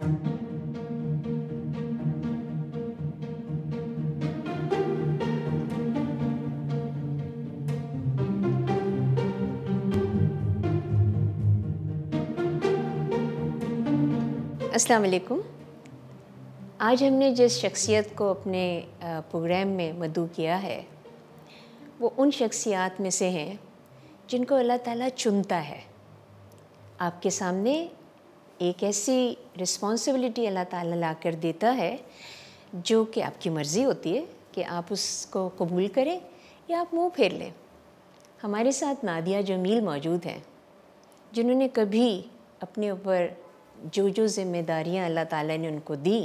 असलकुम आज हमने जिस शख्सियत को अपने प्रोग्राम में मदु किया है वो उन शख्सियात में से हैं जिनको अल्लाह ताला चुनता है आपके सामने एक ऐसी रिस्पॉन्सिबिलिटी अल्लाह ताला ला कर देता है जो कि आपकी मर्ज़ी होती है कि आप उसको कबूल करें या आप मुंह फेर लें हमारे साथ नादिया जमील मौजूद हैं जिन्होंने कभी अपने ऊपर जो जो जिम्मेदारियां अल्लाह ताला ने उनको दी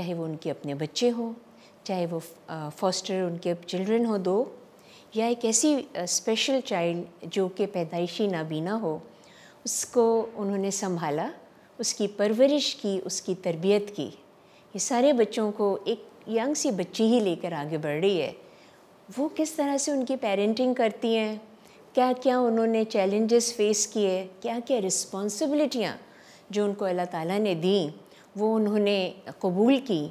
चाहे वो उनके अपने बच्चे हों चाहे वो फॉस्टर उनके चिल्ड्रन हो दो या एक ऐसी स्पेशल चाइल्ड जो कि पैदाइशी नाबीना हो उसको उन्होंने संभाला उसकी परवरिश की उसकी तरबियत की ये सारे बच्चों को एक यंग सी बच्ची ही लेकर आगे बढ़ रही है वो किस तरह से उनकी पेरेंटिंग करती हैं क्या क्या उन्होंने चैलेंजेस फेस किए क्या क्या रिस्पॉन्सिबिलिटियाँ जो उनको अल्लाह ताला ने दी वो उन्होंने कबूल की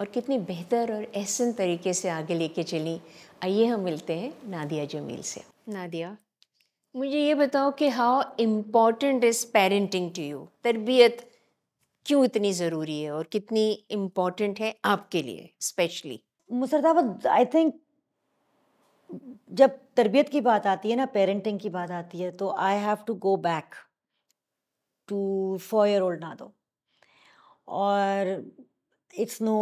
और कितनी बेहतर और एहसन तरीके से आगे लेके चली आइए हम मिलते हैं नादिया जमील से नादिया मुझे ये बताओ कि how important is parenting to you तरबियत क्यों इतनी ज़रूरी है और कितनी इम्पॉर्टेंट है आपके लिए स्पेशली मुसरदावत आई थिंक जब तरबियत की बात आती है ना पेरेंटिंग की बात आती है तो I have to go back to four year old ना दो और it's no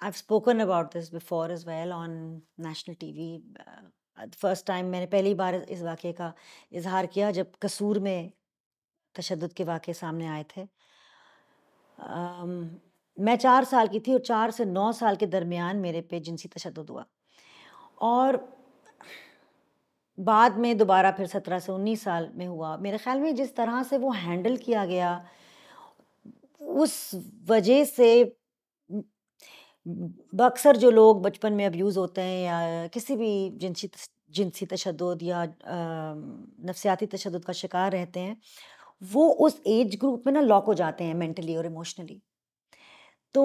I've spoken about this before as well on national TV. First time मैंने पहली बार इस वाक़े का इजहार किया जब कसूर में तशद के वाक्य सामने आए थे मैं चार साल की थी और चार से नौ साल के दरमियान मेरे पे जिनसी तशद हुआ और बाद में दोबारा फिर सत्रह से उन्नीस साल में हुआ मेरे ख़्याल में जिस तरह से वो हैंडल किया गया उस वजह से अक्सर जो लोग बचपन में अब्यूज़ होते हैं या किसी भी जिनसी जिनसी तशद या नफसियाती तशद का शिकार रहते हैं वो उस एज ग्रुप में ना लॉक हो जाते हैं मेंटली और इमोशनली तो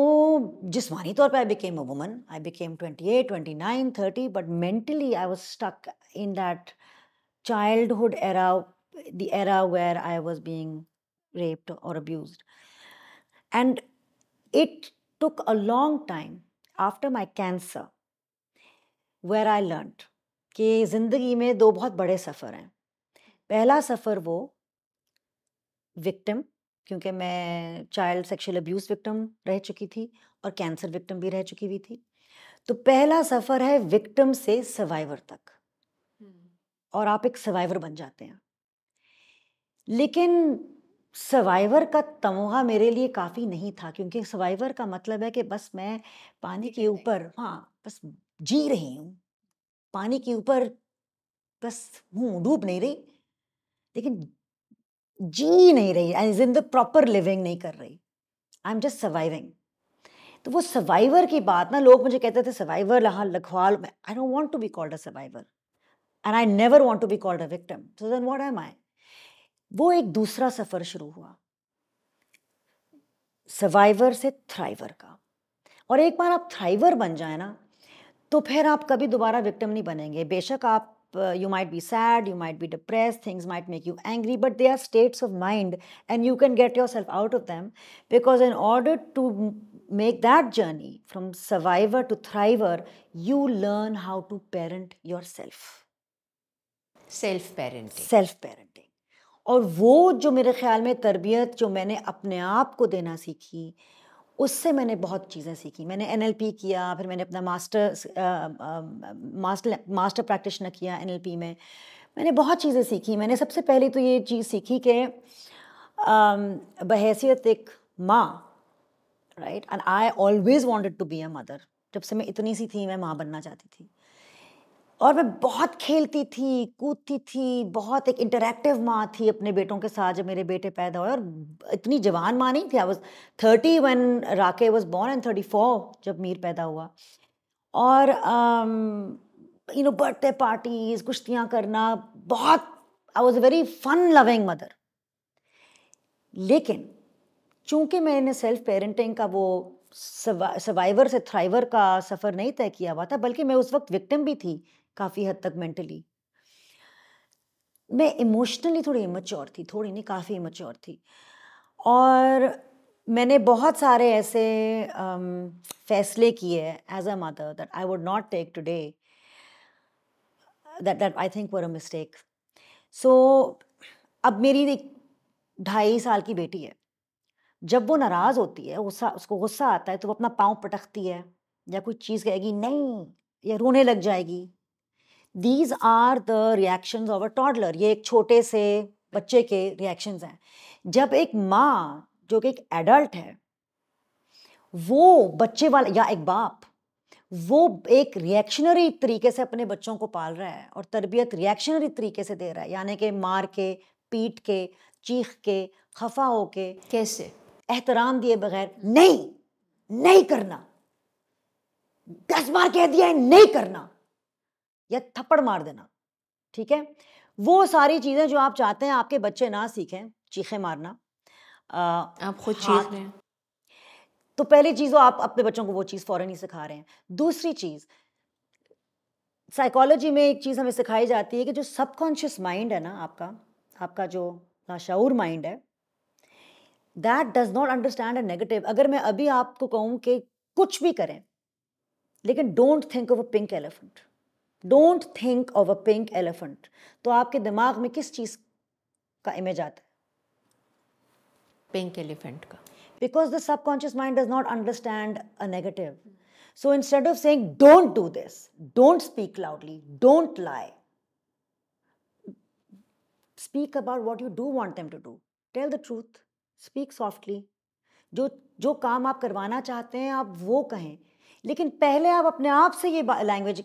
जिसमानी तौर पर I became a woman I became twenty eight twenty nine thirty but mentally I was stuck in that childhood era the era where I was being raped और abuse and it took a long time after my cancer where I learned कि ज़िंदगी में दो बहुत बड़े सफ़र हैं पहला सफ़र वो विक्टिम क्योंकि मैं चाइल्ड सेक्शुअल अब्यूज़ विक्टिम रह चुकी थी और कैंसर विक्टिम भी रह चुकी हुई थी तो पहला सफ़र है विक्टिम से सर्वाइवर तक हम्म। और आप एक सर्वाइवर बन जाते हैं लेकिन सर्वाइवर का तमोहा मेरे लिए काफ़ी नहीं था क्योंकि सर्वाइवर का मतलब है कि बस मैं पानी के ऊपर हाँ बस जी रही हूँ पानी के ऊपर बस हूँ डूब नहीं रही लेकिन जी नहीं रही as in the proper living नहीं कर रही आई एम जस्ट सर्वाइविंग तो वो सर्वाइवर की बात ना लोग मुझे कहते थे सर्वाइवर लहा लखवाल I don't want to be called a survivor and I never want to be called a victim so then what am I वो एक दूसरा सफ़र शुरू हुआ सर्वाइवर से थ्राइवर का और एक बार आप थ्राइवर बन जाए ना तो फिर आप कभी दोबारा विक्टिम नहीं बनेंगे बेशक आप you might be sad you might be depress things might make you angry but they are states of mind and you can get yourself out of them because in order to make that journey from survivor to thriver you learn how to parent yourself self parent self parent और वो जो मेरे ख्याल में तरबियत जो मैंने अपने आप को देना सीखी उससे मैंने बहुत चीज़ें सीखी मैंने एन किया फिर मैंने अपना मास्टर मास्टर मास्टर प्रैक्टिशनर किया एन में मैंने बहुत चीज़ें सीखी मैंने सबसे पहले तो ये चीज़ सीखी कि बहसीत एक माँ right and I always wanted to be a mother जब से मैं इतनी सी थी मैं माँ बनना चाहती थी और मैं बहुत खेलती थी कूदती थी बहुत एक इंटरेक्टिव माँ थी अपने बेटों के साथ जब मेरे बेटे पैदा हुए और इतनी जवान माँ नहीं थी आई वॉज थर्टी वन राके was born and thirty four जब मीर पैदा हुआ और यू नो बर्थडे पार्टीज कुश्तियाँ करना बहुत I was a very fun loving mother लेकिन चूंकि मैंने सेल्फ पेरेंटिंग का वो सर्वाइवर से थ्राइवर का सफ़र नहीं तय किया हुआ था बल्कि मैं उस वक्त विक्टिम भी थी काफ़ी हद तक मेंटली मैं इमोशनली थोड़ी इमेच्योर थी थोड़ी नहीं काफ़ी इमेच्योर थी और मैंने बहुत सारे ऐसे um, फैसले किए as a mother that I would not take today that that I think were a mistake so अब मेरी एक ढाई साल की बेटी है जब वो नाराज़ होती है गुस्सा उसको गुस्सा आता है तो वो अपना पाँव पटकती है या कोई चीज़ कहेगी नहीं या रोने लग जाएगी these are the reaction of a toddler ये एक छोटे से बच्चे के रिएक्शन हैं जब एक माँ जो कि एक एडल्ट है वो बच्चे वाले या एक बाप वो एक रिएक्शनरी तरीके से अपने बच्चों को पाल रहा है और तरबियत रिएक्शनरी तरीके से दे रहा है यानी कि मार के पीट के चीख के खफा हो के कैसे एहतराम दिए बगैर नहीं नहीं करना दस बार कह दिया है नहीं करना या थप्पड़ मार देना ठीक है वो सारी चीज़ें जो आप चाहते हैं आपके बच्चे ना सीखें चीखे मारना आ, आप खुद चीख रहे हैं तो पहली चीज़ तो आप अपने बच्चों को वो चीज़ फ़ौरन ही सिखा रहे हैं दूसरी चीज़ साइकोलॉजी में एक चीज़ हमें सिखाई जाती है कि जो सबकॉन्शियस माइंड है ना आपका आपका जो लाशाऊर माइंड है that does not understand a negative अगर मैं अभी आपको कहूँ कि कुछ भी करें लेकिन don't think of a pink elephant don't think of a pink elephant तो आपके दिमाग में किस चीज़ का इमेज आता है पिंक एलिफेंट का because the subconscious mind does not understand a negative so instead of saying don't do this don't speak loudly don't lie speak about what you do want them to do tell the truth speak softly जो जो काम आप करवाना चाहते हैं आप वो कहें लेकिन पहले आप अपने आप से ये लैंग्वेज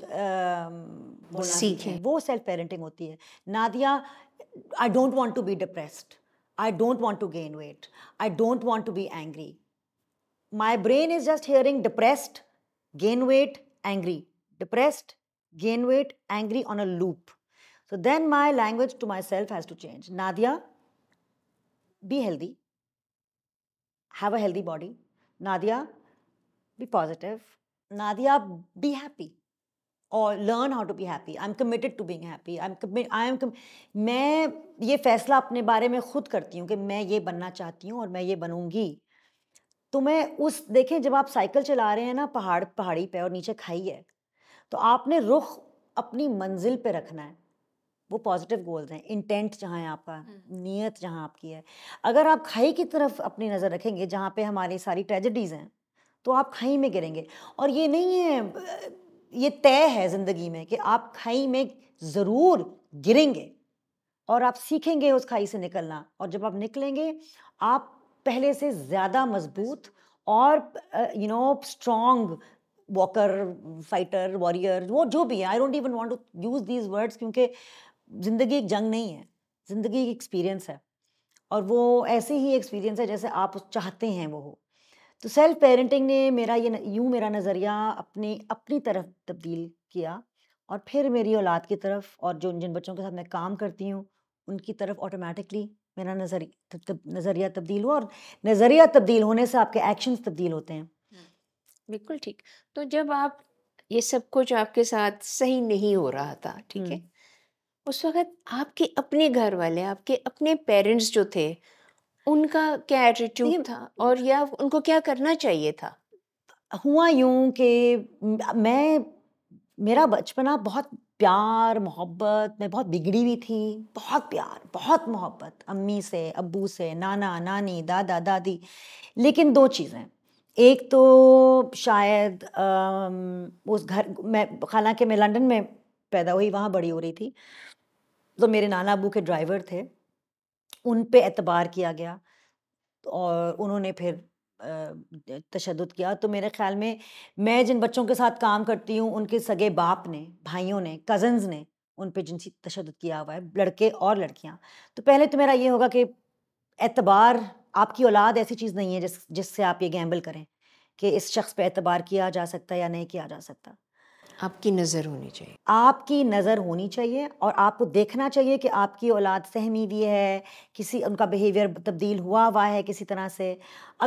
सीखें वो सेल्फ पेरेंटिंग होती है Nadia I don't want to be depressed I don't want to gain weight I don't want to be angry my brain is just hearing depressed gain weight angry depressed gain weight angry on a loop so then my language to myself has to change Nadia be healthy have a healthy body Nadia be positive Nadia be happy और learn how to be happy I am committed to being happy I am I am मैं ये फैसला अपने बारे में खुद करती हूँ कि मैं ये बनना चाहती हूँ और मैं ये बनूँगी तो मैं उस देखें जब आप साइकिल चला रहे हैं ना पहाड़ पहाड़ी पे और नीचे खाई है तो आपने रुख अपनी मंजिल पे रखना है वो पॉजिटिव गोल्स हैं इंटेंट जहाँ है आपका हम्म। नीयत जहाँ आपकी है अगर आप खाई की तरफ अपनी नज़र रखेंगे जहाँ पे हमारी सारी ट्रेजिडीज़ हैं तो आप खाई में गिरेंगे और ये नहीं है ये तय है ज़िंदगी में कि आप खाई में ज़रूर गिरेंगे और आप सीखेंगे उस खाई से निकलना और जब आप निकलेंगे आप पहले से ज़्यादा मजबूत और you know strong walker fighter warrior वो जो भी है I don't even want to use these words क्योंकि ज़िंदगी एक जंग नहीं है ज़िंदगी एक एक्सपीरियंस है और वो ऐसे ही एक्सपीरियंस है जैसे आप चाहते हैं वो हो तो सेल्फ पेरेंटिंग ने मेरा ये यूँ मेरा नज़रिया अपने अपनी तरफ तब्दील किया और फिर मेरी औलाद की तरफ और जो जिन बच्चों के साथ मैं काम करती हूँ उनकी तरफ ऑटोमेटिकली मेरा नज़रिया तब, नज़रिया तब्दील हुआ और नज़रिया तब्दील होने से आपके एक्शंस तब्दील होते हैं बिल्कुल ठीक तो जब आप ये सब कुछ आपके साथ सही नहीं हो रहा था ठीक है उस वक़्त आपके अपने घर वाले आपके अपने पेरेंट्स जो थे उनका क्या एटीट्यूड था और या उनको क्या करना चाहिए था हुआ यूं कि मैं मेरा बचपना बहुत प्यार मोहब्बत मैं बहुत बिगड़ी हुई थी बहुत प्यार बहुत मोहब्बत अम्मी से अब्बू से नाना नानी दादा दादी लेकिन दो चीज़ें एक तो शायद आ, उस घर मैं हालांकि मैं लंदन में पैदा हुई वहाँ बड़ी हो रही थी तो मेरे नाना अबू के ड्राइवर थे उन पे एतबार किया गया और उन्होंने फिर तशद किया तो मेरे ख्याल में मैं जिन बच्चों के साथ काम करती हूँ उनके सगे बाप ने भाइयों ने कज़न्स ने उन पर जिनसी तशद किया हुआ है लड़के और लड़कियाँ तो पहले तो मेरा ये होगा कि एतबार आपकी औलाद ऐसी चीज़ नहीं है जिस जिससे आप ये गैम्बल करें कि इस शख्स पे एतबार किया जा सकता है या नहीं किया जा सकता आपकी नज़र होनी चाहिए आपकी नज़र होनी चाहिए और आपको देखना चाहिए कि आपकी औलाद सहमी हुई है किसी उनका बिहेवियर तब्दील हुआ हुआ है किसी तरह से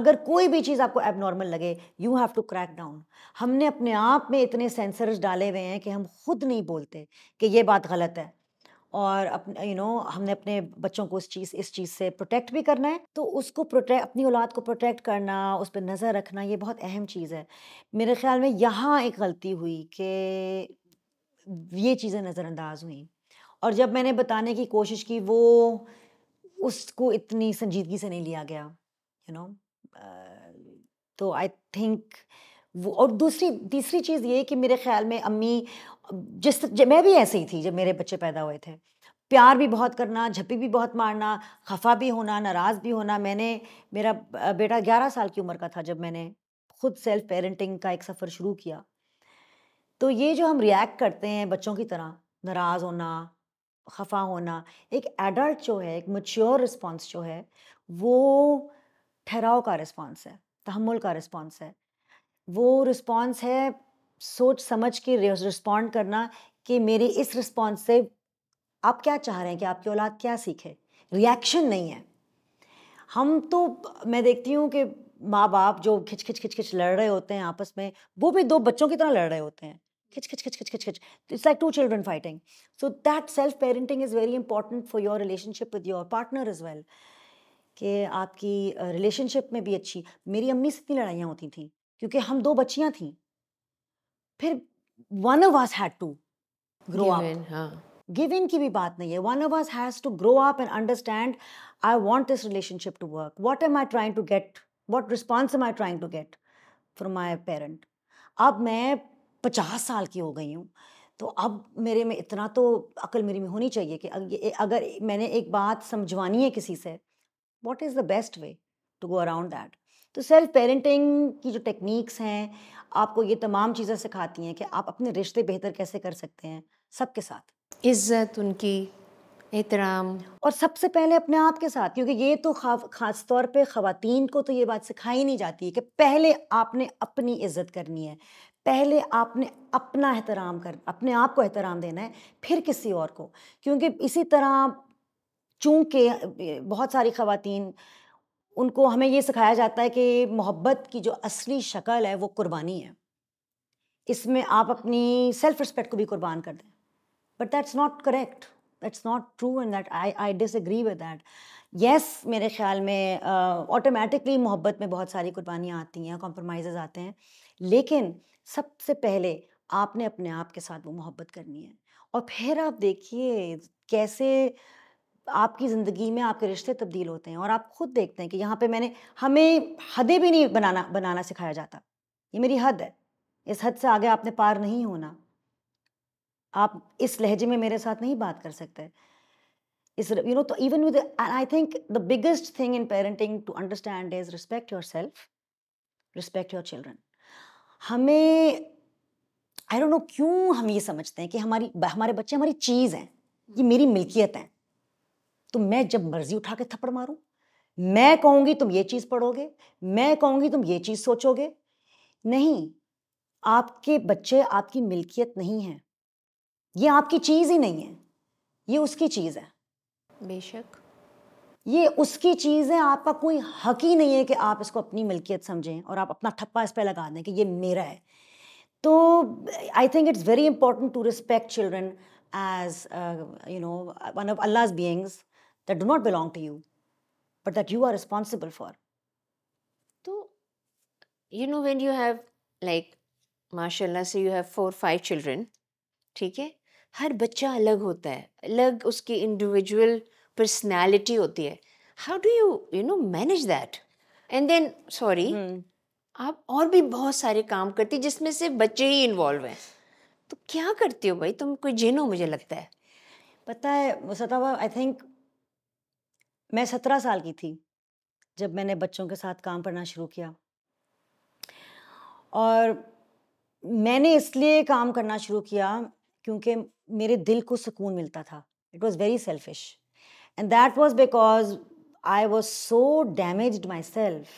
अगर कोई भी चीज़ आपको एबनॉर्मल लगे you have to crack down हमने अपने आप में इतने सेंसर्स डाले हुए हैं कि हम खुद नहीं बोलते कि ये बात गलत है और अपने यू नो हमने अपने बच्चों को इस चीज़ इस चीज़ से प्रोटेक्ट भी करना है तो उसको प्रोटेक्ट अपनी औलाद को प्रोटेक्ट करना उस पर नज़र रखना ये बहुत अहम चीज़ है मेरे ख्याल में यहाँ एक गलती हुई कि ये चीज़ें नज़रअंदाज हुई और जब मैंने बताने की कोशिश की वो उसको इतनी संजीदगी से नहीं लिया गया you you know know? uh, तो आई थिंक वो और दूसरी तीसरी चीज़ ये कि मेरे ख्याल में अम्मी जिस मैं भी ऐसे ही थी जब मेरे बच्चे पैदा हुए थे प्यार भी बहुत करना झपी भी बहुत मारना खफा भी होना नाराज़ भी होना मैंने मेरा बेटा ग्यारह साल की उम्र का था जब मैंने खुद सेल्फ पेरेंटिंग का एक सफ़र शुरू किया तो ये जो हम रिएक्ट करते हैं बच्चों की तरह नाराज़ होना खफा होना एक एडल्ट जो है एक मच्योर रिस्पॉन्स जो है वो ठहराव का रिस्पॉन्स है तहमुल का रिस्पॉन्स है वो रिस्पॉन्स है सोच समझ के रिस्पॉन्ड करना कि मेरे इस रिस्पॉन्स से आप क्या चाह रहे हैं कि आपकी औलाद क्या सीखे रिएक्शन नहीं है हम तो मैं देखती हूँ कि माँ बाप जो खिच खिच खिच खिच लड़ रहे होते हैं आपस में वो भी दो बच्चों की तरह लड़ रहे होते हैं खिच खिच खिच खिच खिच खिच it's like two children fighting so that self parenting is very important for your relationship with your partner as well कि आपकी रिलेशनशिप में भी अच्छी मेरी अम्मी से इतनी लड़ाइयाँ होती थी क्योंकि हम दो बच्चियां थी फिर one of us had to grow up give in की भी बात नहीं है one of us has to grow up and understand I want this relationship to work what am I trying to get what response am I trying to get from my parent अब मैं पचास साल की हो गई हूँ तो अब मेरे में इतना तो अकल मेरी में होनी चाहिए कि अगर मैंने एक बात समझवानी है किसी से what is the best way to go around that तो सेल्फ पेरेंटिंग की जो टेक्निक्स हैं आपको ये तमाम चीज़ें सिखाती हैं कि आप अपने रिश्ते बेहतर कैसे कर सकते हैं सबके साथ इज्जत उनकी एहतराम और सबसे पहले अपने आप के साथ क्योंकि ये तो खा, खास तौर पे ख़वान को तो ये बात सिखाई नहीं जाती है कि पहले आपने अपनी इज्जत करनी है पहले आपने अपना एहतराम कर अपने आप को एहतराम देना है फिर किसी और को क्योंकि इसी तरह चूँकि बहुत सारी खातन उनको हमें ये सिखाया जाता है कि मोहब्बत की जो असली शक्ल है वो कुर्बानी है इसमें आप अपनी सेल्फ रिस्पेक्ट को भी कुर्बान कर दें but that's not correct that's not true and that I I disagree with that yes मेरे ख्याल में ऑटोमेटिकली uh, मोहब्बत में बहुत सारी कुर्बानियाँ आती हैं कॉम्प्रोमाइज़ आते हैं लेकिन सबसे पहले आपने अपने आप के साथ वो मोहब्बत करनी है और फिर आप देखिए कैसे आपकी ज़िंदगी में आपके रिश्ते तब्दील होते हैं और आप खुद देखते हैं कि यहाँ पे मैंने हमें हदें भी नहीं बनाना बनाना सिखाया जाता ये मेरी हद है इस हद से आगे आपने पार नहीं होना आप इस लहजे में मेरे साथ नहीं बात कर सकते इस यू नो तो even with I think the biggest thing in parenting to understand is respect yourself respect your children हमें आई डोंट नो क्यों हम ये समझते हैं कि हमारी हमारे बच्चे हमारी चीज़ हैं ये मेरी मिल्कियत हैं तो मैं जब मर्जी उठा के थप्पड़ मारूं मैं कहूंगी तुम ये चीज़ पढ़ोगे मैं कहूंगी तुम ये चीज़ सोचोगे नहीं आपके बच्चे आपकी मिल्कियत नहीं है ये आपकी चीज़ ही नहीं है ये उसकी चीज़ है बेशक ये उसकी चीज़ है आपका कोई हक ही नहीं है कि आप इसको अपनी मिल्कियत समझें और आप अपना ठप्पा इस पर लगा दें कि ये मेरा है तो I think it's very important to respect children as you know one of अल्लाज beings that do not belong to you, but that you are responsible for. So, तो, you know, when you have like, माशाल्लाह से you have four five children ठीक है हर बच्चा अलग होता है अलग उसकी इंडिविजुअल पर्सनैलिटी होती है how do you you know manage that and then sorry आप और भी बहुत सारे काम करती जिसमें से बच्चे ही इन्वॉल्व हैं तो क्या करती हो भाई तुम कोई जेनो मुझे लगता है पता है मुसतावा आई थिंक मैं सत्रह साल की थी जब मैंने बच्चों के साथ काम करना शुरू किया और मैंने इसलिए काम करना शुरू किया क्योंकि मेरे दिल को सुकून मिलता था it was very selfish and that was because I was so damage myself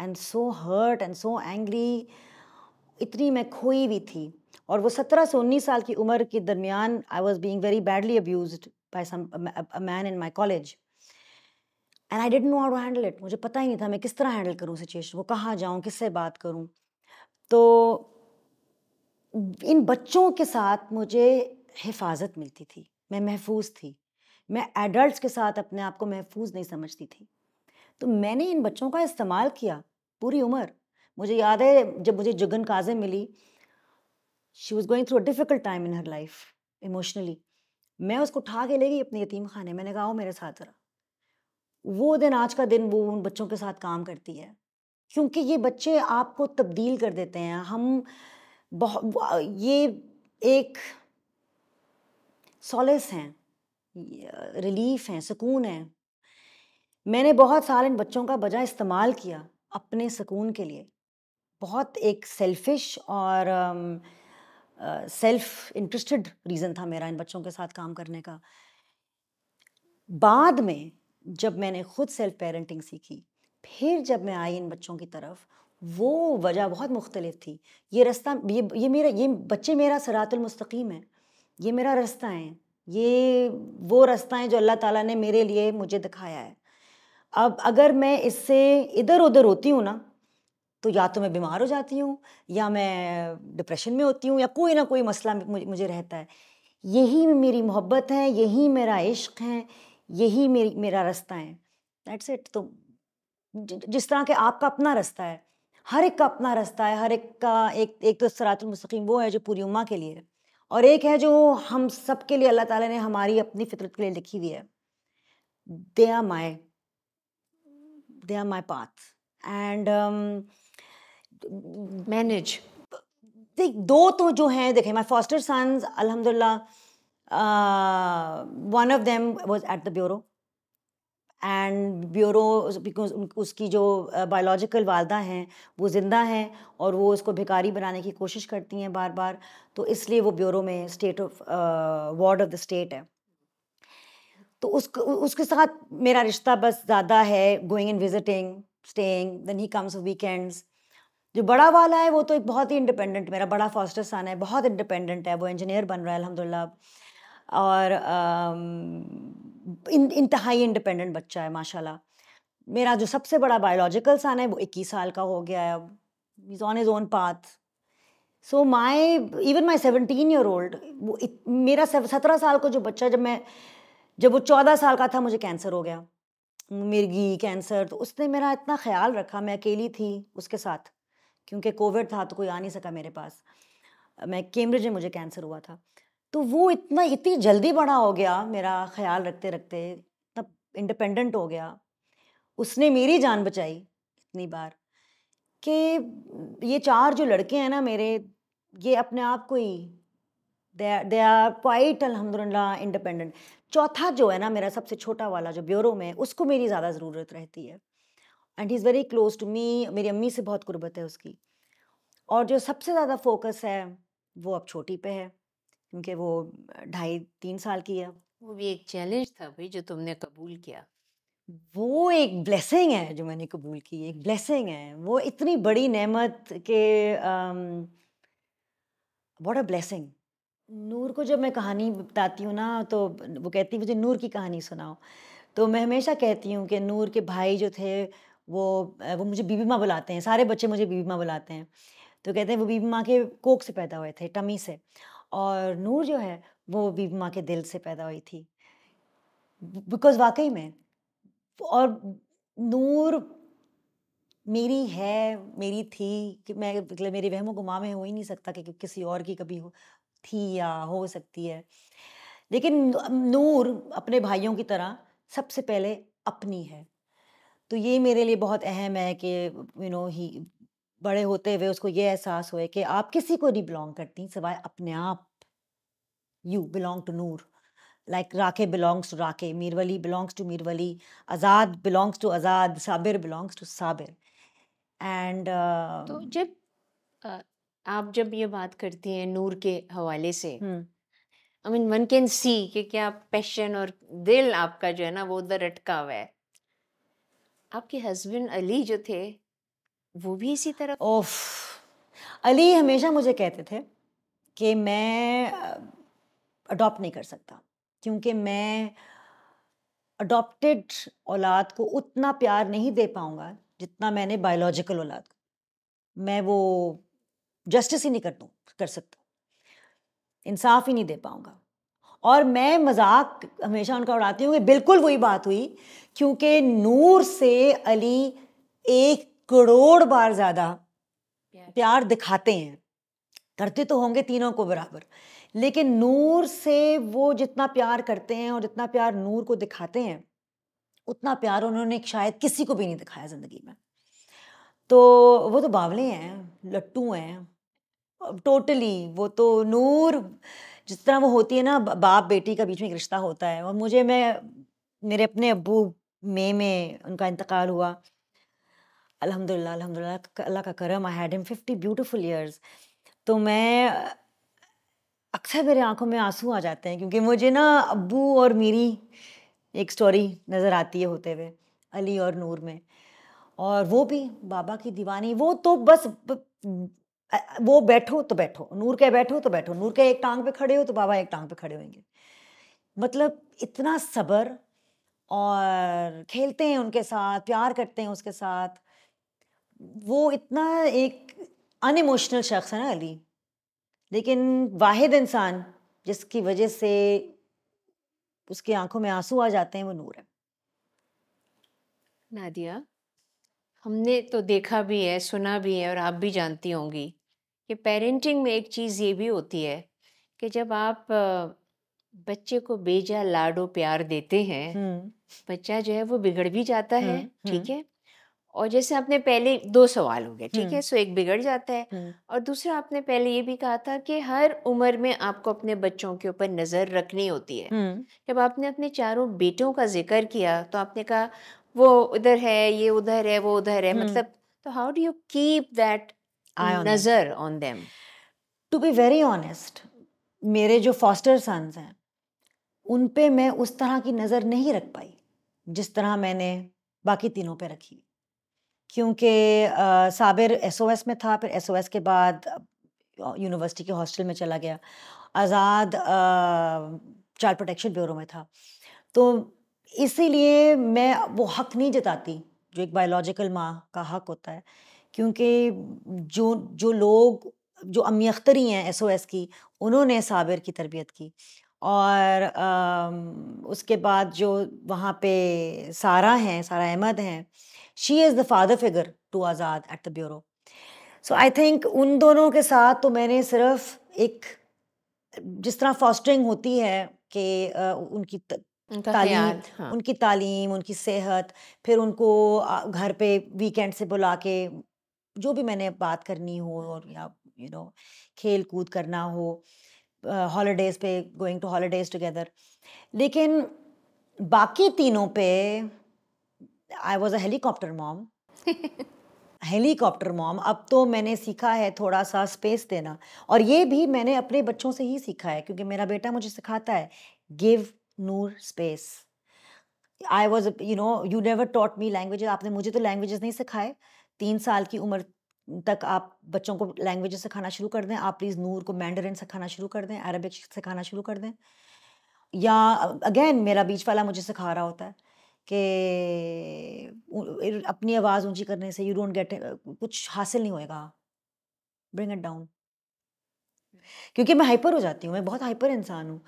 and so hurt and so angry इतनी मैं खोई हुई थी और वो सत्रह से उन्नीस साल की उम्र के दरमियान I was being very badly abuse by some man in my college and I didn't know how handle it मुझे पता ही नहीं था मैं किस तरह हैंडल करूँ सिचुएशन को कहाँ जाऊँ किससे बात करूँ तो इन बच्चों के साथ मुझे हिफाजत मिलती थी मैं महफूज थी मैं एडल्ट के साथ अपने आप को महफूज नहीं समझती थी तो मैंने इन बच्चों का इस्तेमाल किया पूरी उम्र मुझे याद है जब मुझे जुगन काजे मिली she was going through a difficult time in her life emotionally मैं उसको उठा के ले गई अपने यतीम खाने मैंने कहा मेरे साथ ज़रा वो दिन आज का दिन वो उन बच्चों के साथ काम करती है क्योंकि ये बच्चे आपको तब्दील कर देते हैं हम बहुत ये एक सॉलेस हैं रिलीफ हैं सुकून है मैंने बहुत साल इन बच्चों का बजा इस्तेमाल किया अपने सुकून के लिए बहुत एक सेल्फिश और सेल्फ इंटरेस्टेड रीज़न था मेरा इन बच्चों के साथ काम करने का बाद में जब मैंने खुद सेल्फ पेरेंटिंग सीखी फिर जब मैं आई इन बच्चों की तरफ वो वजह बहुत मुख्तलिफ थी ये रास्ता ये ये मेरा ये बच्चे मेरा सरातुलमस्तकीम है ये मेरा रास्ता है ये वो रास्ता है जो अल्लाह ताला ने मेरे लिए मुझे दिखाया है अब अगर मैं इससे इधर उधर होती हूँ ना तो या तो मैं बीमार हो जाती हूँ या मैं डिप्रेशन में होती हूँ या कोई ना कोई मसला मुझे रहता है यही मेरी मोहब्बत है यही मेरा इश्क है यही मेरी मेरा रास्ता है दैट्स इट तो जिस तरह के आपका अपना रास्ता है हर एक का अपना रास्ता है हर एक का एक एक तो सरातुलमस्तकीम वो है जो पूरी उमा के लिए है और एक है जो हम सब के लिए अल्लाह ताला ने हमारी अपनी फितरत के लिए लिखी हुई है they are my they are my path and manage दो तो जो हैं देखें माई फॉस्टर सन्स अल्हम्दुलिल्लाह one of them was at the bureau and bureau because उसकी जो बायोलॉजिकल uh, वालदा हैं वो ज़िंदा हैं और वो उसको भिकारी बनाने की कोशिश करती हैं बार बार तो इसलिए वो ब्यूरो में state of ward of the state है तो उस उसके साथ मेरा रिश्ता बस ज़्यादा है going and visiting staying then he comes weekends जो बड़ा वाला है वो तो एक बहुत ही इंडिपेंडेंट मेरा बड़ा फॉस्टर सन है बहुत इंडिपेंडेंट है वो इंजीनियर बन रहा है अलहमदिल्ला और इन इंतहाई इंडिपेंडेंट बच्चा है माशाल्लाह मेरा जो सबसे बड़ा बायोलॉजिकल सन है वो इक्कीस साल का हो गया है अब is on his own path so my even my seventeen year old वो इत, मेरा सत्रह साल का जो बच्चा जब मैं जब वो चौदह साल का था मुझे कैंसर हो गया मिर्गी कैंसर तो उसने मेरा इतना ख्याल रखा मैं अकेली थी उसके साथ क्योंकि कोविड था तो कोई आ नहीं सका मेरे पास मैं कैम्ब्रिज में मुझे कैंसर हुआ था तो वो इतना इतनी जल्दी बड़ा हो गया मेरा ख्याल रखते रखते इतना इंडिपेंडेंट हो गया उसने मेरी जान बचाई इतनी बार कि ये चार जो लड़के हैं ना मेरे ये अपने आप को ही दे आर क्वाइट अलहमदिल्ला इंडिपेंडेंट चौथा जो है ना मेरा सबसे छोटा वाला जो ब्यूरो में उसको मेरी ज़्यादा ज़रूरत रहती है and he is very close to me मेरी अम्मी से बहुत गुर्बत है उसकी और जो सबसे ज़्यादा फोकस है वो अब छोटी पे है क्योंकि वो ढाई तीन साल की है वो भी एक चैलेंज था भाई जो तुमने कबूल किया वो एक ब्लेसिंग है जो मैंने कबूल की एक ब्लेसिंग है वो इतनी बड़ी नेमत के वॉट अ ब्लेसिंग नूर को जब मैं कहानी बताती हूँ ना तो वो कहती है मुझे नूर की कहानी सुनाओ तो मैं हमेशा कहती हूँ कि नूर के भाई जो थे वो वो मुझे बीबी माँ बुलाते हैं सारे बच्चे मुझे बीबी माँ बुलाते हैं तो कहते हैं वो बीबी माँ के कोक से पैदा हुए थे टमी से और नूर जो है वो बीबी माँ के दिल से पैदा हुई थी बिकॉज वाकई में और नूर मेरी है मेरी थी कि मैं मतलब मेरे को माँ में हो ही नहीं सकता कि किसी और की कभी हो थी या हो सकती है लेकिन नूर अपने भाइयों की तरह सबसे पहले अपनी है तो ये मेरे लिए बहुत अहम है कि यू नो ही बड़े होते हुए उसको ये एहसास हुए कि आप किसी को नहीं बिलोंग करती सिवाय अपने आप you belong to Noor like राके बिलोंग्स टू राके Mirwali belongs to Mirwali Azad belongs to Azad Sabir belongs to Sabir and तो um, जब आप जब ये बात करती हैं नूर के हवाले से I mean one can see कि क्या पैशन और दिल आपका जो है ना वो उधर अटका हुआ है आपके हस्बैंड अली जो थे वो भी इसी तरह ओफ अली हमेशा मुझे कहते थे कि मैं अडॉप्ट नहीं कर सकता क्योंकि मैं अडॉप्टेड औलाद को उतना प्यार नहीं दे पाऊंगा जितना मैंने बायोलॉजिकल औलाद को मैं वो जस्टिस ही नहीं कर दूँ कर सकता इंसाफ ही नहीं दे पाऊंगा और मैं मजाक हमेशा उनका उड़ाती हूँ कि बिल्कुल वही बात हुई क्योंकि नूर से अली एक करोड़ बार ज़्यादा प्यार दिखाते हैं करते तो होंगे तीनों को बराबर लेकिन नूर से वो जितना प्यार करते हैं और जितना प्यार नूर को दिखाते हैं उतना प्यार उन्होंने शायद किसी को भी नहीं दिखाया ज़िंदगी में तो वो तो बावले हैं लट्टू हैं टोटली वो तो नूर जिस तरह वो होती है ना बाप बेटी का बीच में एक रिश्ता होता है और मुझे मैं मेरे अपने अबू मे में उनका इंतकाल हुआ अल्हम्दुलिल्लाह अल्हम्दुलिल्लाह अल्लाह का करम I had him fifty beautiful years तो मैं अक्सर मेरे आंखों में आंसू आ जाते हैं क्योंकि मुझे ना अबू और मेरी एक स्टोरी नज़र आती है होते हुए अली और नूर में और वो भी बाबा की दीवानी वो तो बस वो बैठो तो बैठो नूर के बैठो तो बैठो नूर के एक टांग पे खड़े हो तो बाबा एक टांग पे खड़े होंगे मतलब इतना सब्र और खेलते हैं उनके साथ प्यार करते हैं उसके साथ वो इतना एक अनइमोशनल शख्स है ना अली लेकिन वाहिद इंसान जिसकी वजह से उसकी आंखों में आंसू आ जाते हैं वो नूर है नादिया हमने तो देखा भी है सुना भी है और आप भी जानती होंगी कि पेरेंटिंग में एक चीज़ ये भी होती है कि जब आप बच्चे को बेजा लाडो प्यार देते हैं हम्म। बच्चा जो है वो बिगड़ भी जाता हम्म, है हम्म। ठीक है और जैसे आपने पहले दो सवाल हो गए ठीक है सो एक बिगड़ जाता है और दूसरा आपने पहले ये भी कहा था कि हर उम्र में आपको अपने बच्चों के ऊपर नज़र रखनी होती है जब आपने अपने चारों बेटों का जिक्र किया तो आपने कहा वो उधर है ये उधर है वो उधर है मतलब तो how do you keep that नज़र on them to be very honest मेरे जो फॉस्टर सन्स हैं उन पे मैं उस तरह की नज़र नहीं रख पाई जिस तरह मैंने बाकी तीनों पे रखी क्योंकि साबिर एसओएस में था फिर एसओएस के बाद यूनिवर्सिटी के हॉस्टल में चला गया आज़ाद चाइल्ड प्रोटेक्शन ब्यूरो में था तो इसीलिए मैं वो हक नहीं जताती जो एक बायोलॉजिकल माँ का हक होता है क्योंकि जो जो लोग जो अम्मी अख्तरी हैं एस की उन्होंने साबिर की तरबियत की और आ, उसके बाद जो वहाँ पे सारा हैं सारा अहमद हैं she is the father figure to Azad at the bureau so I think उन दोनों के साथ तो मैंने सिर्फ एक जिस तरह फॉस्टरिंग होती है कि उनकी त, तालीम हाँ। उनकी तालीम उनकी सेहत फिर उनको घर पे वीकेंड से बुला के जो भी मैंने बात करनी हो और या यू you नो know, खेल कूद करना हो हॉलीडेज़ पे गोइंग टू हॉलीडेज़ टुगेदर लेकिन बाकी तीनों पे I was a helicopter mom helicopter mom अब तो मैंने सीखा है थोड़ा सा स्पेस देना और ये भी मैंने अपने बच्चों से ही सीखा है क्योंकि मेरा बेटा मुझे सिखाता है give Noor space I was you know you never taught me language आपने मुझे तो लैंग्वेजेस नहीं सिखाए तीन साल की उम्र तक आप बच्चों को लैंग्वेजेस सिखाना शुरू कर दें आप प्लीज़ नूर को मैंडरिन सिखाना शुरू कर दें अरबिक सिखाना शुरू कर दें या अगेन मेरा बीच वाला मुझे सिखा रहा होता है कि अपनी आवाज़ ऊंची करने से यू डोंट गेट कुछ हासिल नहीं होएगा ब्रिंग इट डाउन क्योंकि मैं हाइपर हो जाती हूँ मैं बहुत हाइपर इंसान हूँ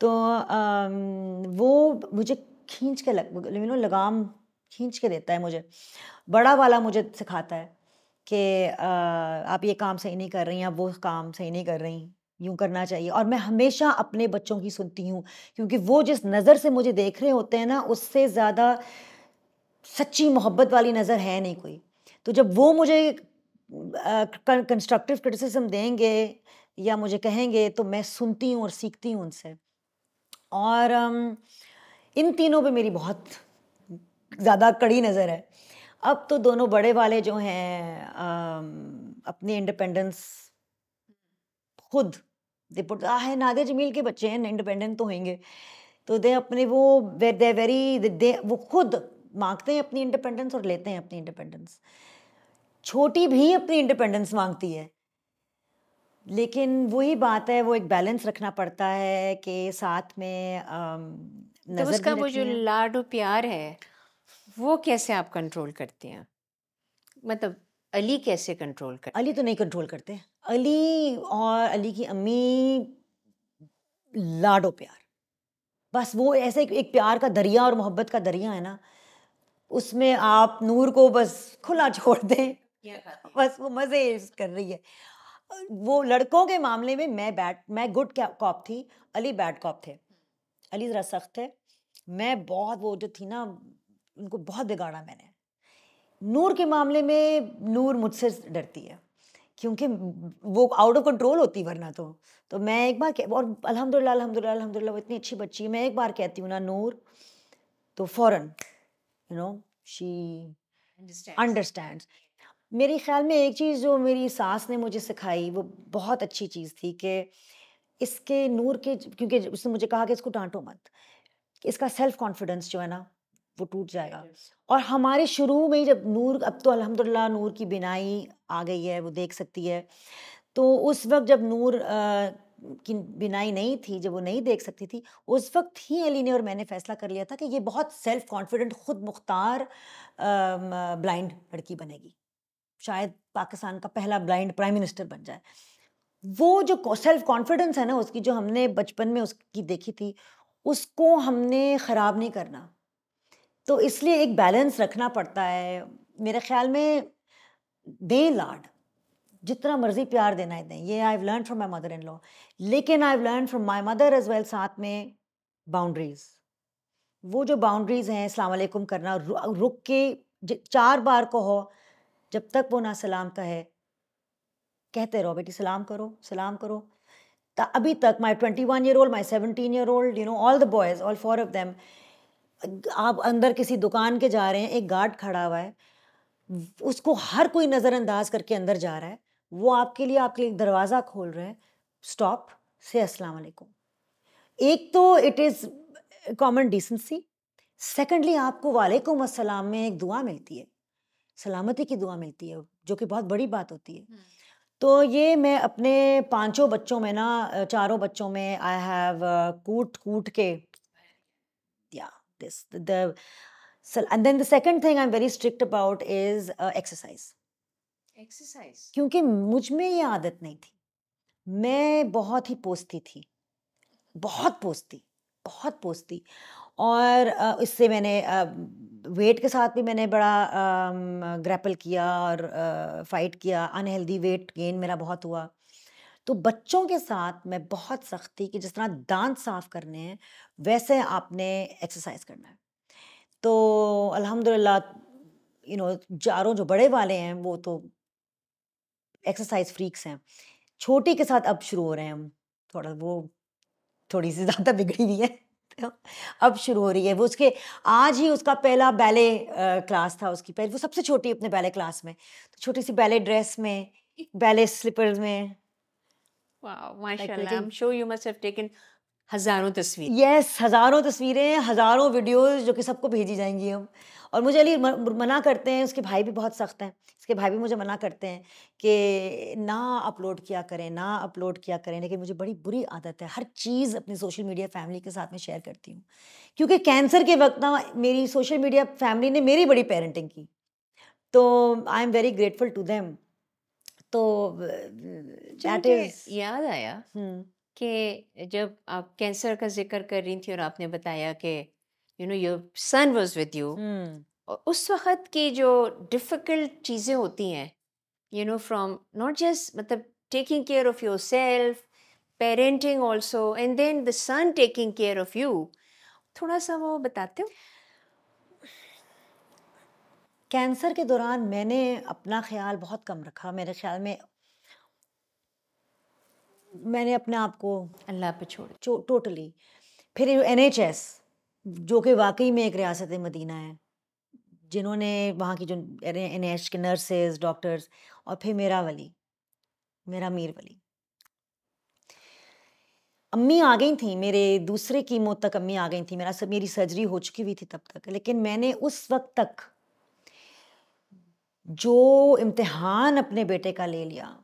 तो आ, वो मुझे खींच के लग यू नो लगाम खींच के देता है मुझे बड़ा वाला मुझे सिखाता है कि आप ये काम सही नहीं कर रही हैं आप वो काम सही नहीं कर रही यूँ करना चाहिए और मैं हमेशा अपने बच्चों की सुनती हूँ क्योंकि वो जिस नज़र से मुझे देख रहे होते हैं ना उससे ज़्यादा सच्ची मोहब्बत वाली नज़र है नहीं कोई तो जब वो मुझे कंस्ट्रक्टिव क्रिटिसिज्म देंगे या मुझे कहेंगे तो मैं सुनती हूँ और सीखती हूँ उनसे और इन तीनों पे मेरी बहुत ज़्यादा कड़ी नज़र है अब तो दोनों बड़े वाले जो हैं अपनी इंडिपेंडेंस खुद दिपुट है नादिर जमील के बच्चे हैं इंडिपेंडेंट तो होंगे तो दे अपने वो दे वेरी दे वो खुद मांगते हैं अपनी इंडिपेंडेंस और लेते हैं अपनी इंडिपेंडेंस छोटी भी अपनी इंडिपेंडेंस मांगती है लेकिन वही बात है वो एक बैलेंस रखना पड़ता है कि साथ में आ, नजर तो उसका वो जो लाड और प्यार है वो कैसे आप कंट्रोल करती हैं मतलब अली कैसे कंट्रोल कर अली तो नहीं कंट्रोल करते अली और अली की अम्मी लाडो प्यार बस वो ऐसे एक प्यार का दरिया और मोहब्बत का दरिया है ना उसमें आप नूर को बस खुला छोड़ दें बस वो मज़े कर रही है वो लड़कों के मामले में मैं बैड मैं गुड कॉप थी अली बैड कॉप थे अली ज़रा सख्त थे मैं बहुत वो जो थी ना उनको बहुत बिगाड़ा मैंने नूर के मामले में नूर मुझसे डरती है क्योंकि वो आउट ऑफ कंट्रोल होती वरना तो तो मैं एक बार कह और अलहमदिल्ला अलहमदिल्ला अलहमदिल्ला वो इतनी अच्छी बच्ची है मैं एक बार कहती हूँ ना नूर तो फौरन यू नो शी अंडरस्टैंड मेरे ख्याल में एक चीज़ जो मेरी सास ने मुझे सिखाई वो बहुत अच्छी चीज़ थी कि इसके नूर के क्योंकि उसने मुझे कहा कि इसको डांटो मत इसका सेल्फ कॉन्फिडेंस जो है ना वो टूट जाएगा और हमारे शुरू में ही जब नूर अब तो अल्हम्दुलिल्लाह नूर की बिनाई आ गई है वो देख सकती है तो उस वक्त जब नूर आ, की बिनाई नहीं थी जब वो नहीं देख सकती थी उस वक्त ही अली ने और मैंने फैसला कर लिया था कि ये बहुत सेल्फ कॉन्फिडेंट खुद मुख्तार ब्लाइंड लड़की बनेगी शायद पाकिस्तान का पहला ब्लाइंड प्राइम मिनिस्टर बन जाए वो जो सेल्फ कॉन्फिडेंस है ना उसकी जो हमने बचपन में उसकी देखी थी उसको हमने ख़राब नहीं करना तो इसलिए एक बैलेंस रखना पड़ता है मेरे ख्याल में दे लाड जितना मर्जी प्यार देना है दें ये I learn from my mother in law लेकिन I learn from my mother as well साथ में बाउंड्रीज़ वो जो बाउंड्रीज़ हैं सलामकुम करना रुक के चार बार कहो जब तक वो ना सलाम कहे कहते रहो बेटी सलाम करो सलाम करो अभी तक my twenty one year old my seventeen year old you know all the boys all four of them आप अंदर किसी दुकान के जा रहे हैं एक गार्ड खड़ा हुआ है उसको हर कोई नज़रअंदाज करके अंदर जा रहा है वो आपके लिए आपके लिए दरवाज़ा खोल रहे हैं स्टॉप से अस्सलाम वालेकुम एक तो it is common decency secondly आपको वालेकुम अस्सलाम में एक दुआ मिलती है सलामती की दुआ मिलती है जो कि बहुत बड़ी बात होती है हम्म। तो ये मैं अपने पांचों बच्चों में ना चारों बच्चों में आई हैव कूट कूट के this. The, the so, and then the second thing I'm very strict about is uh, exercise. Exercise. क्योंकि मुझ में ये आदत नहीं थी मैं बहुत ही पोसती थी बहुत पोसती बहुत पोसती और uh, इससे मैंने uh, वेट के साथ भी मैंने बड़ा ग्रैपल किया और फाइट किया अनहेल्दी वेट गेन मेरा बहुत हुआ तो बच्चों के साथ मैं बहुत सख्ती कि जिस तरह दांत साफ करने हैं वैसे आपने एक्सरसाइज करना है तो अल्हम्दुलिल्लाह यू नो चारों जो बड़े वाले हैं वो तो एक्सरसाइज फ्रीक्स हैं छोटी के साथ अब शुरू हो रहे हैं हम थोड़ा वो थोड़ी सी ज़्यादा बिगड़ी हुई है तो अब शुरू हो रही है वो उसके आज ही उसका पहला बैले क्लास था उसकी पहले वो सबसे छोटी अपने बैले क्लास में तो छोटी सी बैले ड्रेस में बैले स्लीपर्स में हजारों तस्वीर यस yes, हजारों तस्वीरें हजारों वीडियोस जो कि सबको भेजी जाएंगी हम और मुझे अली मना करते हैं उसके भाई भी बहुत सख्त हैं उसके भाई भी मुझे मना करते हैं कि ना अपलोड किया करें ना अपलोड किया करें लेकिन मुझे बड़ी बुरी आदत है हर चीज़ अपनी सोशल मीडिया फैमिली के साथ में शेयर करती हूँ क्योंकि कैंसर के वक्त ना मेरी सोशल मीडिया फैमिली ने मेरी बड़ी पेरेंटिंग की तो I am very grateful to them तो दैट इज याद आया हम्म। कि जब आप कैंसर का जिक्र कर रही थी और आपने बताया कि you know your son was with you और उस वक्त की जो डिफ़िकल्ट चीज़ें होती हैं you know from not just मतलब taking care of yourself parenting also and then the son taking care of you थोड़ा सा वो बताते हो कैंसर के दौरान मैंने अपना ख्याल बहुत कम रखा मेरे ख्याल में मैंने अपने आप को अल्लाह पे छोड़ टोटली फिर एन एच एस जो कि वाकई में एक रियासत मदीना है जिन्होंने वहाँ की जो एन एच के नर्सेज डॉक्टर्स और फिर मेरा वली मेरा मीर वली अम्मी आ गई थी मेरे दूसरे कीमो तक अम्मी आ गई थी मेरा सब मेरी सर्जरी हो चुकी हुई थी तब तक लेकिन मैंने उस वक्त तक जो इम्तिहान अपने बेटे का ले लिया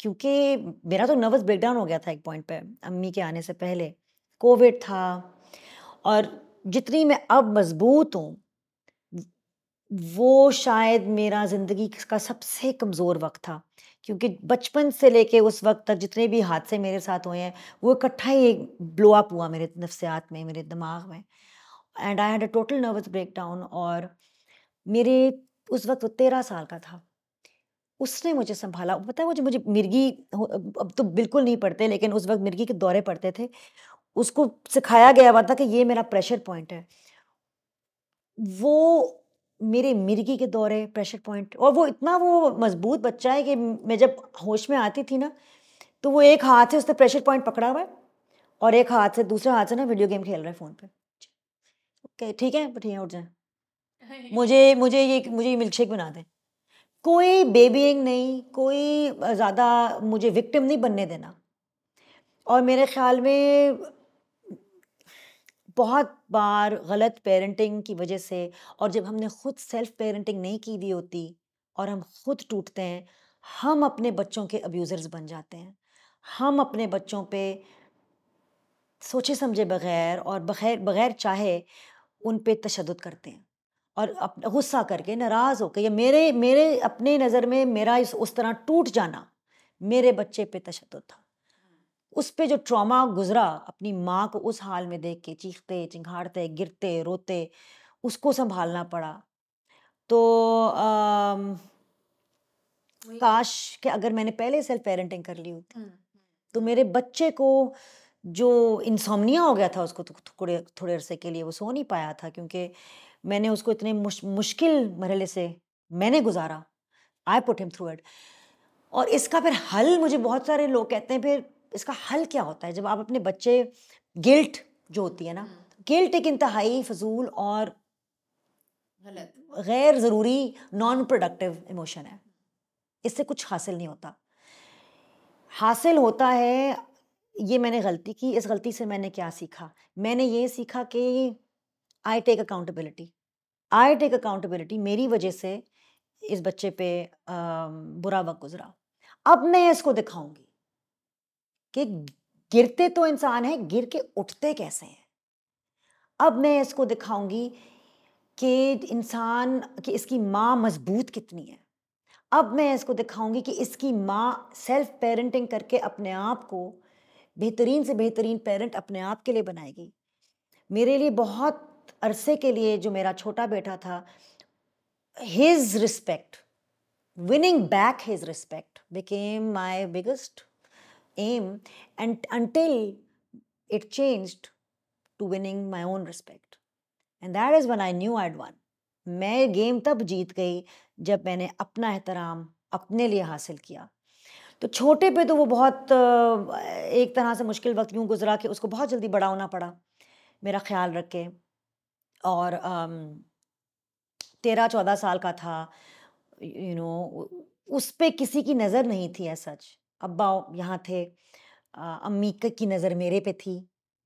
क्योंकि मेरा तो नर्वस ब्रेकडाउन हो गया था एक पॉइंट पे अम्मी के आने से पहले कोविड था और जितनी मैं अब मजबूत हूँ वो शायद मेरा ज़िंदगी का सबसे कमज़ोर वक्त था क्योंकि बचपन से लेके उस वक्त तक जितने भी हादसे मेरे साथ हुए हैं वो इकट्ठा ही एक ब्लो अप हुआ मेरे नफ्सियात में मेरे दिमाग में and I had a total nervous breakdown और मेरे उस वक्त वो तेरह साल का था उसने मुझे संभाला पता है वो जो मुझे मिर्गी अब तो बिल्कुल नहीं पड़ते लेकिन उस वक्त मिर्गी के दौरे पड़ते थे उसको सिखाया गया हुआ था कि ये मेरा प्रेशर पॉइंट है वो मेरे मिर्गी के दौरे प्रेशर पॉइंट और वो इतना वो मजबूत बच्चा है कि मैं जब होश में आती थी ना तो वो एक हाथ से उसने प्रेशर पॉइंट पकड़ा हुआ है और एक हाथ से दूसरे हाथ से ना वीडियो गेम खेल रहा है फ़ोन पे ठीक है ठीक है उठ जाए मुझे मुझे ये मुझे ये मिल्कशेक बना दें कोई बेबीइंग नहीं कोई ज़्यादा मुझे विक्टिम नहीं बनने देना और मेरे ख्याल में बहुत बार गलत पेरेंटिंग की वजह से और जब हमने खुद सेल्फ पेरेंटिंग नहीं की हुई होती और हम खुद टूटते हैं हम अपने बच्चों के अब्यूज़र्स बन जाते हैं हम अपने बच्चों पे सोचे समझे बगैर और बगैर बगैर चाहे उन पे तशद करते हैं और अपना गुस्सा करके नाराज़ होकर या मेरे मेरे अपने नज़र में मेरा इस उस तरह टूट जाना मेरे बच्चे पे तशद था उस पर जो ट्रॉमा गुजरा अपनी माँ को उस हाल में देख के चीखते चिंघाड़ते गिरते रोते उसको संभालना पड़ा तो आ, काश के अगर मैंने पहले सेल्फ पेरेंटिंग कर ली होती हम्म। तो मेरे बच्चे को जो इंसोमनिया हो गया था उसको थोड़े थोड़े अरसे के लिए वो सो नहीं पाया था क्योंकि मैंने उसको इतने मुश, मुश्किल मरहले से मैंने गुजारा I put him through it और इसका फिर हल मुझे बहुत सारे लोग कहते हैं फिर इसका हल क्या होता है जब आप अपने बच्चे गिल्ट जो होती है ना गिल्ट हम्म। एक इंतहाई फजूल और गैर ज़रूरी नॉन प्रोडक्टिव इमोशन है इससे कुछ हासिल नहीं होता हासिल होता है ये मैंने गलती की इस गलती से मैंने क्या सीखा मैंने ये सीखा कि I take accountability I take accountability मेरी वजह से इस बच्चे पे बुरा वक्त गुजरा अब मैं इसको दिखाऊंगी कि गिरते तो इंसान है गिर के उठते कैसे हैं अब मैं इसको दिखाऊंगी कि इंसान कि इसकी माँ मजबूत कितनी है अब मैं इसको दिखाऊंगी कि इसकी माँ सेल्फ पेरेंटिंग करके अपने आप को बेहतरीन से बेहतरीन पेरेंट अपने आप के लिए बनाएगी मेरे लिए बहुत अरसे के लिए जो मेरा छोटा बेटा था his respect winning back his respect became my biggest aim and until it change to winning my own respect and that is when I knew and when मैं गेम तब जीत गई जब मैंने अपना एहतराम अपने लिए हासिल किया तो छोटे पे तो वो बहुत एक तरह से मुश्किल वक्त यूँ गुजरा के उसको बहुत जल्दी बढ़ा होना पड़ा मेरा ख्याल रखें और तेरह चौदह साल का था यू नो उस पर किसी की नज़र नहीं थी है सच अब्बा यहाँ थे अम्मी की नज़र मेरे पे थी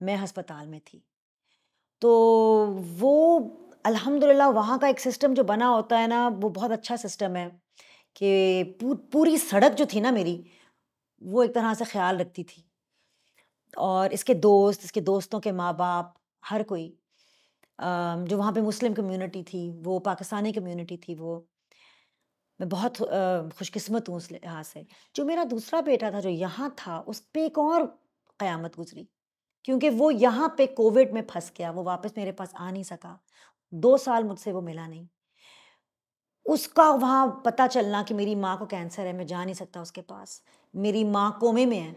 मैं हस्पताल में थी तो वो अल्हम्दुलिल्लाह वहाँ का एक सिस्टम जो बना होता है ना वो बहुत अच्छा सिस्टम है कि पू, पूरी सड़क जो थी ना मेरी वो एक तरह से ख्याल रखती थी और इसके दोस्त इसके दोस्तों के माँ बाप हर कोई जो वहाँ पे मुस्लिम कम्युनिटी थी वो पाकिस्तानी कम्युनिटी थी वो मैं बहुत खुशकिस्मत हूँ उस लिहाज से जो मेरा दूसरा बेटा था जो यहाँ था उस पर एक और क़यामत गुजरी क्योंकि वो यहाँ पे कोविड में फंस गया वो वापस मेरे पास आ नहीं सका दो साल मुझसे वो मिला नहीं उसका वहाँ पता चलना कि मेरी माँ को कैंसर है मैं जा नहीं सकता उसके पास मेरी माँ कोमे में है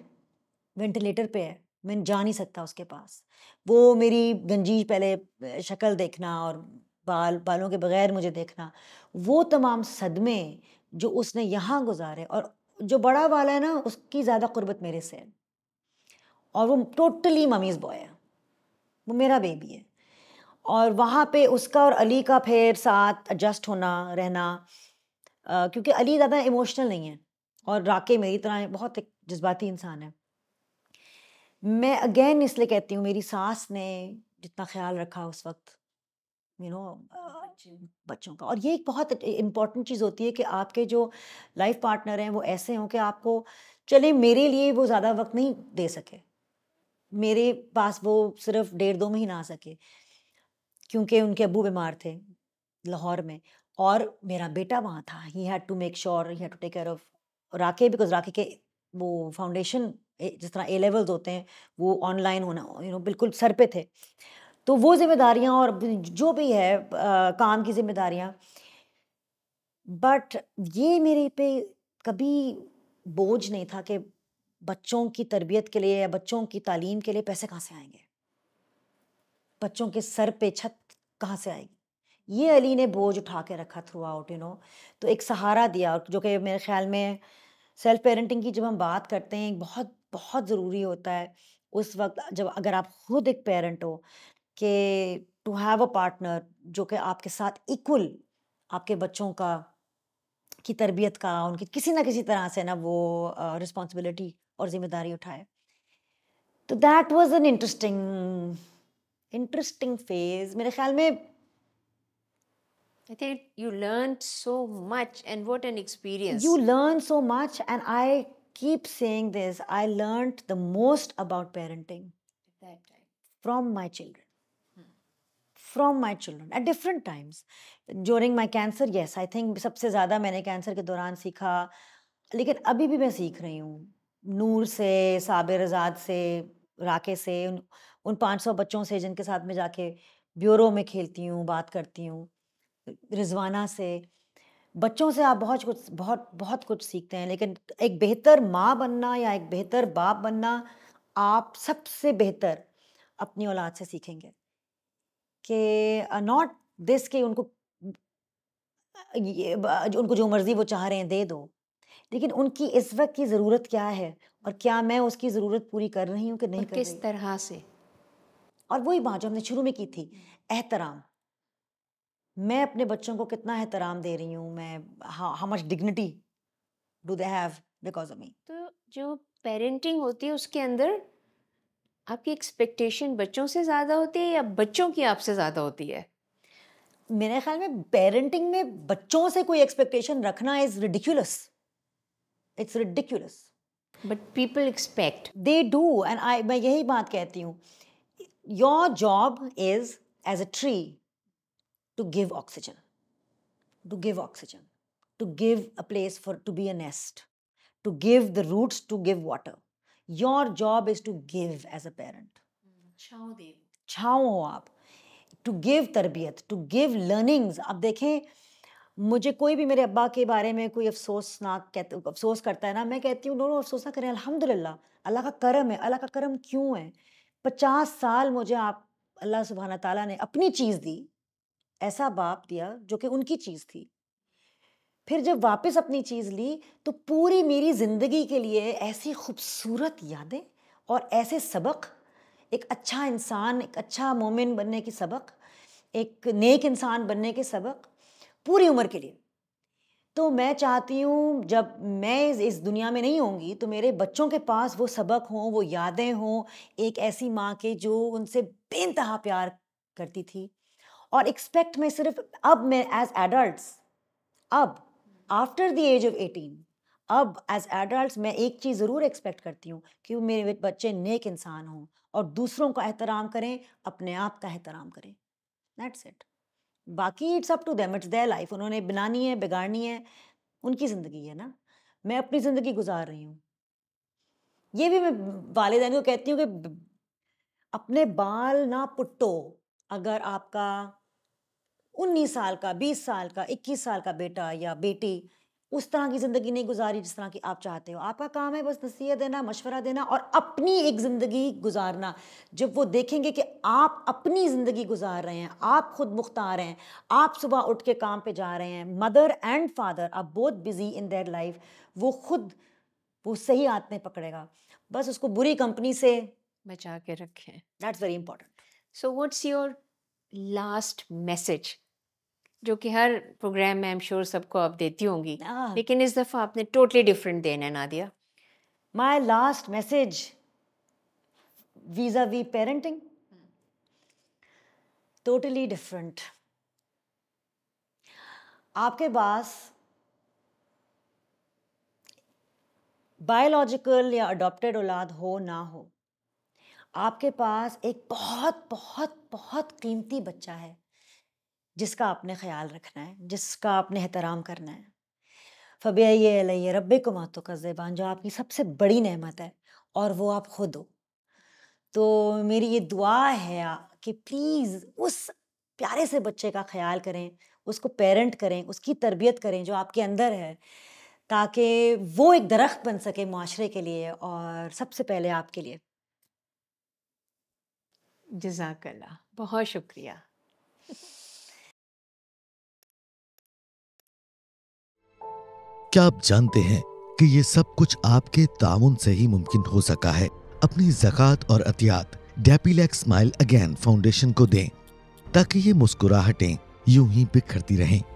वेंटिलेटर पे है मैं जा नहीं सकता उसके पास वो मेरी गंजी पहले शक्ल देखना और बाल बालों के बगैर मुझे देखना वो तमाम सदमे जो उसने यहाँ गुजारे और जो बड़ा वाला है ना उसकी ज़्यादा कुर्बत मेरे से है और वो टोटली ममीज़ बॉय है वो मेरा बेबी है और वहाँ पे उसका और अली का फिर साथ एडजस्ट होना रहना क्योंकि अली ज़्यादा इमोशनल नहीं है और राके मेरी तरह बहुत एक जज्बाती इंसान है मैं अगेन इसलिए कहती हूँ मेरी सास ने जितना ख्याल रखा उस वक्त यू you नो know, बच्चों का और ये एक बहुत इम्पॉर्टेंट चीज़ होती है कि आपके जो लाइफ पार्टनर हैं वो ऐसे हों कि आपको चले मेरे लिए वो ज़्यादा वक्त नहीं दे सके मेरे पास वो सिर्फ डेढ़ दो महीना आ सके क्योंकि उनके अबू बीमार थे लाहौर में और मेरा बेटा वहाँ था he had to make sure he had to take care of राके बिकॉज राके के वो फाउंडेशन जिस तरह ए लेवल्स होते हैं वो ऑनलाइन होना यू you नो know, बिल्कुल सर पे थे तो वो जिम्मेदारियाँ और जो भी है आ, काम की जिम्मेदारियाँ बट ये मेरे पे कभी बोझ नहीं था कि बच्चों की तरबियत के लिए या बच्चों की तालीम के लिए पैसे कहाँ से आएंगे बच्चों के सर पे छत कहाँ से आएगी ये अली ने बोझ उठा के रखा थ्रू आउट यू नो तो एक सहारा दिया जो कि मेरे ख्याल में सेल्फ पेरेंटिंग की जब हम बात करते हैं एक बहुत बहुत ज़रूरी होता है उस वक्त जब अगर आप खुद एक पेरेंट हो कि टू हैव अ पार्टनर जो कि आपके साथ इक्वल आपके बच्चों का की तरबियत का उनकी किसी ना किसी तरह से ना वो रिस्पॉन्सिबिलिटी uh, और जिम्मेदारी उठाए तो that was an interesting interesting phase मेरे ख्याल में I think you learned so much, and what an experience! You learn so much, and I keep saying this I learned the most about parenting from my children. From my children at different times during my cancer yes I think सबसे ज़्यादा मैंने cancer के दौरान सीखा लेकिन अभी भी मैं सीख रही हूँ नूर से साबिर आज़ाद से राके से उन उन पाँच सौ बच्चों से जिनके साथ मैं जाके ब्यूरो में खेलती हूँ बात करती हूँ रिजवाना से बच्चों से आप बहुत कुछ बहुत बहुत कुछ सीखते हैं लेकिन एक बेहतर माँ बनना या एक बेहतर बाप बनना आप सबसे बेहतर अपनी औलाद से सीखेंगे कि नॉट दिस के उनको ये उनको जो मर्ज़ी वो चाह रहे हैं दे दो लेकिन उनकी इस वक्त की ज़रूरत क्या है और क्या मैं उसकी ज़रूरत पूरी कर रही हूँ कि नहीं कर किस तरह से और वही बात जो हमने शुरू में की थी हम्म। एहतराम मैं अपने बच्चों को कितना एहतराम दे रही हूँ मैं how much dignity do they have because of me तो जो पेरेंटिंग होती है उसके अंदर आपकी एक्सपेक्टेशन बच्चों से ज़्यादा होती है या बच्चों की आपसे ज़्यादा होती है मेरे ख्याल में पेरेंटिंग में बच्चों से कोई एक्सपेक्टेशन रखना is ridiculous it's ridiculous but people expect they do and I मैं यही बात कहती हूँ your job is as a tree to give oxygen, to give oxygen, to give a place for to be a nest, to give the roots to give water. Your job is to give as a parent. छाओ दे छाओ हो आप to give तरबियत to give learnings आप देखें मुझे कोई भी मेरे अब्बा के बारे में कोई अफसोस ना कहते अफसोस करता है ना मैं कहती हूँ दोनों अफसोस ना करें अल्हम्दुलिल्लाह अल्लाह का करम है अल्लाह का करम क्यों है पचास साल मुझे आप अल्लाह सुबहाना तला ने अपनी चीज़ दी ऐसा बाप दिया जो कि उनकी चीज़ थी फिर जब वापस अपनी चीज़ ली तो पूरी मेरी ज़िंदगी के लिए ऐसी खूबसूरत यादें और ऐसे सबक एक अच्छा इंसान एक अच्छा मोमिन बनने के सबक एक नेक इंसान बनने के सबक पूरी उम्र के लिए तो मैं चाहती हूँ जब मैं इस दुनिया में नहीं होंगी तो मेरे बच्चों के पास वो सबक हों वो यादें हों एक ऐसी माँ के जो उनसे बेनतहा प्यार करती थी और एक्सपेक्ट में सिर्फ अब मैं एज एडल्ट अब after the age of eighteen अब एज एडल्ट मैं एक चीज़ ज़रूर एक्सपेक्ट करती हूँ कि मेरे बच्चे नेक इंसान हों और दूसरों का एहतराम करें अपने आप का एहतराम करें दैट्स इट बाकी it's up to them it's their life उन्होंने बनानी है बिगाड़नी है उनकी ज़िंदगी है ना मैं अपनी ज़िंदगी गुजार रही हूँ ये भी मैं वालदान को कहती हूँ कि अपने बाल ना पुट्टो अगर आपका उन्नीस साल का बीस साल का इक्कीस साल का बेटा या बेटी उस तरह की ज़िंदगी नहीं गुजारी जिस तरह की आप चाहते हो आपका काम है बस नसीहत देना मशवरा देना और अपनी एक ज़िंदगी गुजारना जब वो देखेंगे कि आप अपनी ज़िंदगी गुजार रहे हैं आप खुद मुख्तार हैं आप सुबह उठ के काम पे जा रहे हैं मदर एंड फादर आप बहुत बिज़ी इन देयर लाइफ वो खुद वो सही हाथ में पकड़ेगा बस उसको बुरी कंपनी से बचा के रखें that's very important so what's your last message जो कि हर प्रोग्राम में आई एम श्योर सबको आप देती होंगी ah. लेकिन इस दफ़ा आपने टोटली डिफरेंट देना है दिया माय लास्ट मैसेज वीजा वी पेरेंटिंग टोटली डिफरेंट आपके पास बायोलॉजिकल या अडॉप्टेड औलाद हो ना हो आपके पास एक बहुत बहुत बहुत कीमती बच्चा है जिसका आपने ख्याल रखना है जिसका आपने एहतराम करना है फ़बिया रब को मातो का ज़ेबान जो आपकी सबसे बड़ी नहमत है और वो आप खुद हो तो मेरी ये दुआ है कि प्लीज़ उस प्यारे से बच्चे का ख्याल करें उसको पेरेंट करें उसकी तरबियत करें जो आपके अंदर है ताकि वो एक दरख्त बन सके माशरे के लिए और सबसे पहले आपके लिए जजाकला बहुत शुक्रिया क्या आप जानते हैं कि ये सब कुछ आपके ताउन से ही मुमकिन हो सका है अपनी जक़ात और अतियात डेपीलैक स्माइल अगेन फाउंडेशन को दें ताकि ये मुस्कुराहटें यूं ही बिखरती रहें